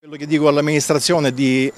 Quello che dico all'amministrazione è di,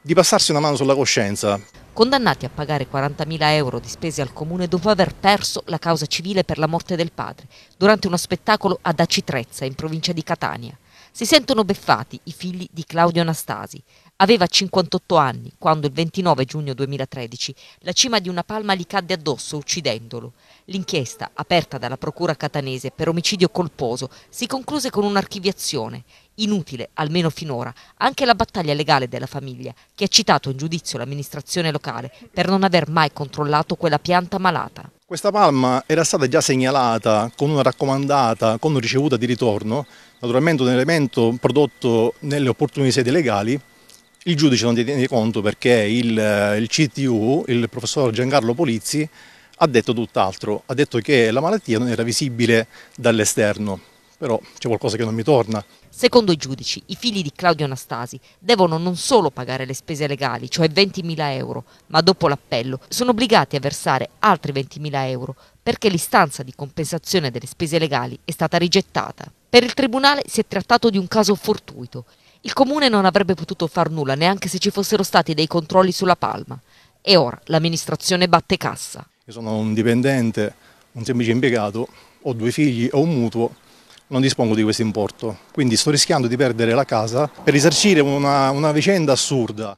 di passarsi una mano sulla coscienza. Condannati a pagare 40.000 euro di spese al comune dopo aver perso la causa civile per la morte del padre, durante uno spettacolo ad Acitrezza, in provincia di Catania. Si sentono beffati i figli di Claudio Anastasi. Aveva 58 anni quando il 29 giugno 2013 la cima di una palma gli cadde addosso uccidendolo. L'inchiesta, aperta dalla procura catanese per omicidio colposo, si concluse con un'archiviazione inutile, almeno finora, anche la battaglia legale della famiglia, che ha citato in giudizio l'amministrazione locale per non aver mai controllato quella pianta malata. Questa palma era stata già segnalata con una raccomandata, con una ricevuta di ritorno, naturalmente un elemento prodotto nelle opportune sedi legali, il giudice non tiene conto perché il, il CTU, il professor Giancarlo Polizzi, ha detto tutt'altro, ha detto che la malattia non era visibile dall'esterno però c'è qualcosa che non mi torna. Secondo i giudici, i figli di Claudio Anastasi devono non solo pagare le spese legali, cioè 20.000 euro, ma dopo l'appello sono obbligati a versare altri 20.000 euro perché l'istanza di compensazione delle spese legali è stata rigettata. Per il Tribunale si è trattato di un caso fortuito. Il Comune non avrebbe potuto far nulla neanche se ci fossero stati dei controlli sulla palma. E ora l'amministrazione batte cassa. Io sono un dipendente, un semplice impiegato, ho due figli, ho un mutuo, non dispongo di questo importo, quindi sto rischiando di perdere la casa per risarcire una, una vicenda assurda.